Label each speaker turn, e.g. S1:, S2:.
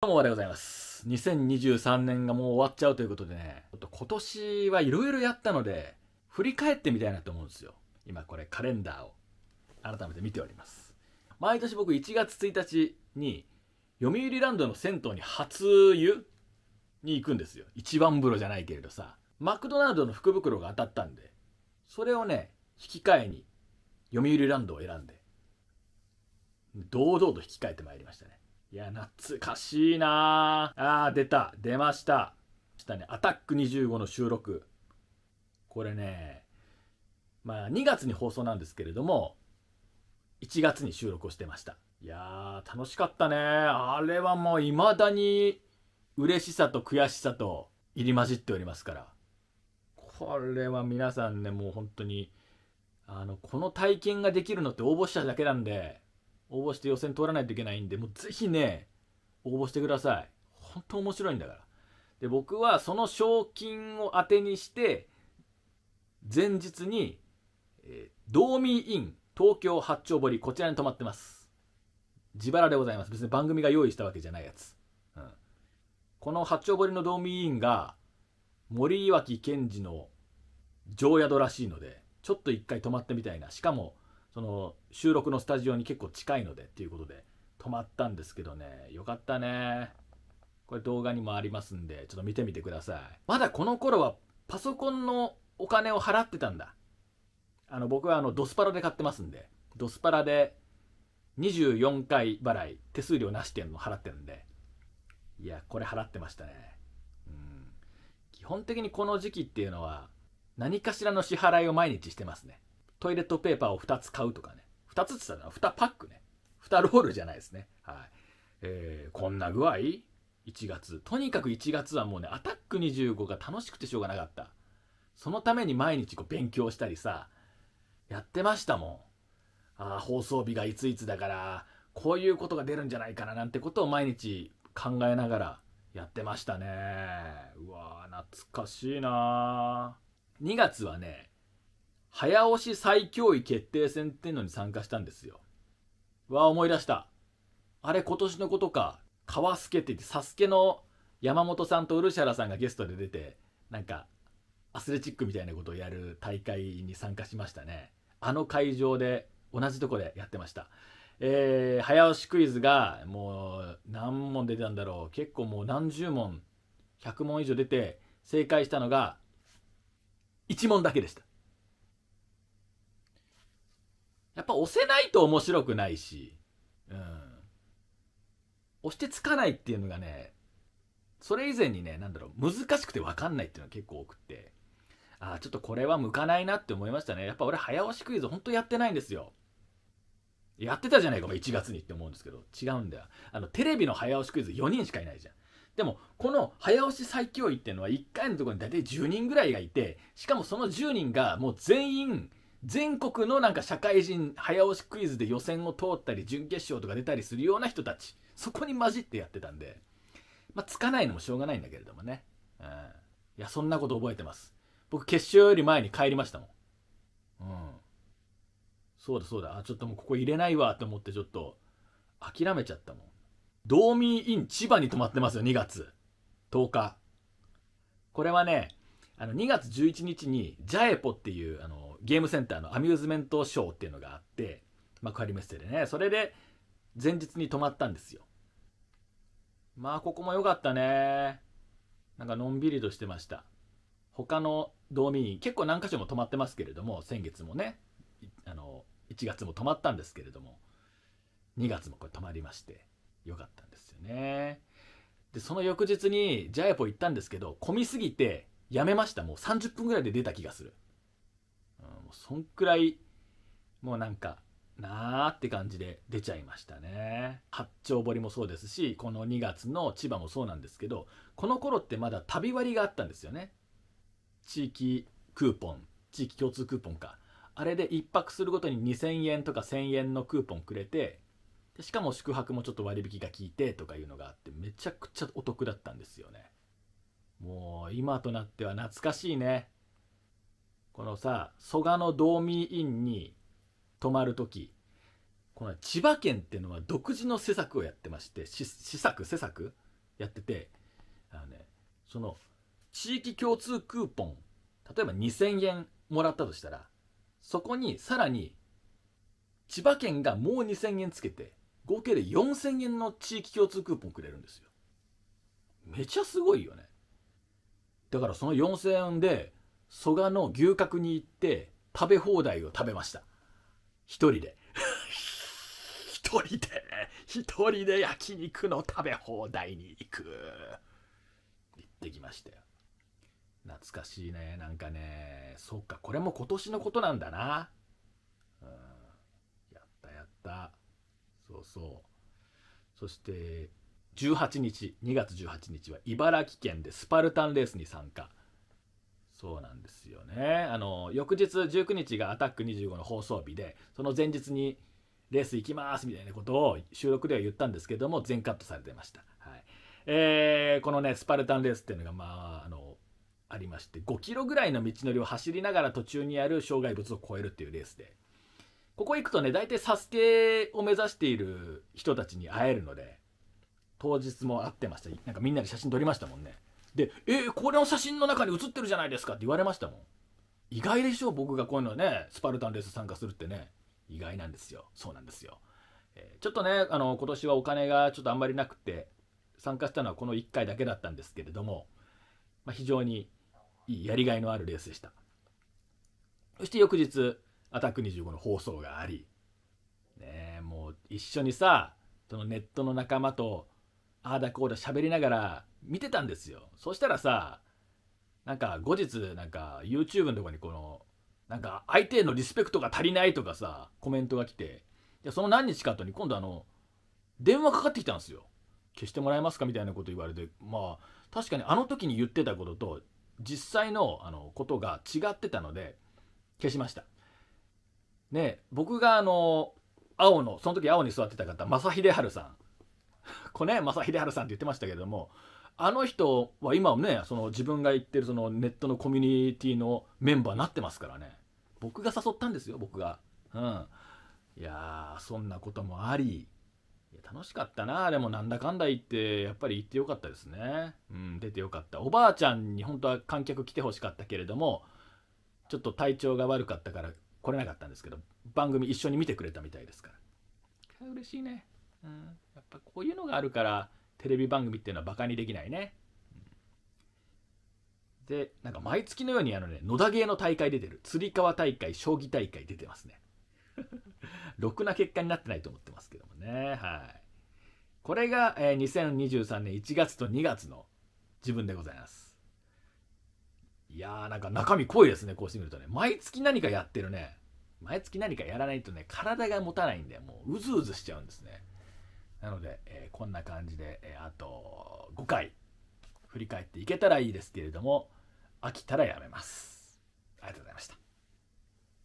S1: どうもでございます。2023年がもう終わっちゃうということでね、ちょっと今年はいろいろやったので、振り返ってみたいなと思うんですよ。今これカレンダーを改めて見ております。毎年僕1月1日に、読売ランドの銭湯に初湯に行くんですよ。一番風呂じゃないけれどさ、マクドナルドの福袋が当たったんで、それをね、引き換えに読売ランドを選んで、堂々と引き換えてまいりましたね。いや、懐かしいなああ、出た。出ました。したね。アタック25の収録。これね、まあ、2月に放送なんですけれども、1月に収録をしてました。いやー、楽しかったね。あれはもう未だに嬉しさと悔しさと入り混じっておりますから。これは皆さんね、もう本当に、あの、この体験ができるのって応募者だけなんで、応募して予選通らないといけないんで、もうぜひね、応募してください。本当面白いんだから。で、僕はその賞金を当てにして、前日に、えー、ドーミーイン東京八丁堀、こちらに泊まってます。自腹でございます。別に番組が用意したわけじゃないやつ。うん、この八丁堀のドーミーインが、森脇健児の常宿らしいので、ちょっと一回泊まってみたいな。しかも、その収録のスタジオに結構近いのでっていうことで泊まったんですけどねよかったねこれ動画にもありますんでちょっと見てみてくださいまだこの頃はパソコンのお金を払ってたんだあの僕はあのドスパラで買ってますんでドスパラで24回払い手数料なしっていうの払ってるんでいやこれ払ってましたねうん基本的にこの時期っていうのは何かしらの支払いを毎日してますねトイレットペーパーを2つ買うとかね。2つって言ったら2パックね。2ロールじゃないですね。はい。えー、こんな具合 ?1 月。とにかく1月はもうね、アタック25が楽しくてしょうがなかった。そのために毎日こう勉強したりさ、やってましたもん。ああ、放送日がいついつだから、こういうことが出るんじゃないかななんてことを毎日考えながらやってましたね。うわー、懐かしいな2月はね、早押し最強位決定戦っていうのに参加したんですよ。わあ、思い出した。あれ、今年のことか。川助って言って、サスケの山本さんと漆原さんがゲストで出て、なんか、アスレチックみたいなことをやる大会に参加しましたね。あの会場で、同じとこでやってました。えー、早押しクイズが、もう、何問出てたんだろう。結構もう何十問、100問以上出て、正解したのが、1問だけでした。やっぱ押せないと面白くないし、うん。押してつかないっていうのがね、それ以前にね、なんだろう、難しくて分かんないっていうのは結構多くて、ああ、ちょっとこれは向かないなって思いましたね。やっぱ俺、早押しクイズ、ほんとやってないんですよ。やってたじゃないか、1月にって思うんですけど、違うんだよ。あの、テレビの早押しクイズ4人しかいないじゃん。でも、この早押し最強位っていうのは、1回のところに大体10人ぐらいがいて、しかもその10人がもう全員、全国のなんか社会人早押しクイズで予選を通ったり準決勝とか出たりするような人たちそこに混じってやってたんでまあつかないのもしょうがないんだけれどもね、うん、いやそんなこと覚えてます僕決勝より前に帰りましたもんうんそうだそうだあちょっともうここ入れないわと思ってちょっと諦めちゃったもん道民イン千葉に泊まってますよ2月10日これはねあの2月11日にジャエポっていうあのゲームセンターのアミューズメントショーっていうのがあって、幕張メッセでね、それで前日に泊まったんですよ。まあ、ここも良かったね。なんかのんびりとしてました。他の道民結構何箇所も泊まってますけれども、先月もね、あの、1月も泊まったんですけれども、2月もこれ泊まりまして、良かったんですよね。で、その翌日にジャイアポ行ったんですけど、混みすぎて、やめました。もう30分ぐらいで出た気がする。もうそんくらいもうなんかなーって感じで出ちゃいましたね八丁堀もそうですしこの2月の千葉もそうなんですけどこの頃ってまだ旅割があったんですよね地域クーポン地域共通クーポンかあれで1泊するごとに2000円とか1000円のクーポンくれてしかも宿泊もちょっと割引が効いてとかいうのがあってめちゃくちゃお得だったんですよねもう今となっては懐かしいねこのさ蘇我の道民院に泊まる時この千葉県っていうのは独自の施策をやってまして施策施策やっててあの、ね、その地域共通クーポン例えば2,000円もらったとしたらそこにさらに千葉県がもう2,000円つけて合計で4,000円の地域共通クーポンくれるんですよ。めちゃすごいよね。だからその4,000円で蘇我の牛角に行って食べ放題を食べました一人で 一人で一人で焼肉の食べ放題に行く行ってきましたよ懐かしいねなんかねそっかこれも今年のことなんだなうんやったやったそうそうそして18日2月18日は茨城県でスパルタンレースに参加そうなんですよねあの翌日19日が「アタック25」の放送日でその前日にレース行きますみたいなことを収録では言ったんですけども全カットされてました、はいえー、このねスパルタンレースっていうのがまああのありまして5キロぐらいの道のりを走りながら途中にある障害物を越えるっていうレースでここ行くとね大体サスケを目指している人たちに会えるので当日も会ってましたなんかみんなで写真撮りましたもんねで、えー、これの写真の中に写ってるじゃないですかって言われましたもん。意外でしょ僕がこういうのね、スパルタンレース参加するってね。意外なんですよ。そうなんですよ。えー、ちょっとね、あの、今年はお金がちょっとあんまりなくて、参加したのはこの1回だけだったんですけれども、まあ、非常にいいやりがいのあるレースでした。そして翌日、アタック25の放送があり、ねもう一緒にさ、そのネットの仲間とああだこうだ喋りながら見てたんですよそしたらさなんか後日なんか YouTube のとこにこのなんか相手へのリスペクトが足りないとかさコメントが来てその何日か後に今度あの電話かかってきたんですよ消してもらえますかみたいなこと言われてまあ確かにあの時に言ってたことと実際のあのことが違ってたので消しましたね僕があの青のその時青に座ってた方正秀治さん小ね正秀治さんって言ってましたけどもあの人は今もねその自分が言ってるそのネットのコミュニティのメンバーになってますからね僕が誘ったんですよ僕がうんいやそんなこともあり楽しかったなでもなんだかんだ言ってやっぱり行ってよかったですねうん出てよかったおばあちゃんに本当は観客来てほしかったけれどもちょっと体調が悪かったから来れなかったんですけど番組一緒に見てくれたみたいですから嬉しいねやっぱこういうのがあるからテレビ番組っていうのはバカにできないね。でなんか毎月のようにあのね野田芸の大会出てるつり革大会将棋大会出てますね ろくな結果になってないと思ってますけどもねはいこれが、えー、2023年1月と2月の自分でございますいやーなんか中身濃いですねこうしてみるとね毎月何かやってるね毎月何かやらないとね体が持たないんでもううずうずしちゃうんですねなので、えー、こんな感じで、えー、あと5回振り返っていけたらいいですけれども飽きたらやめますありがとうございました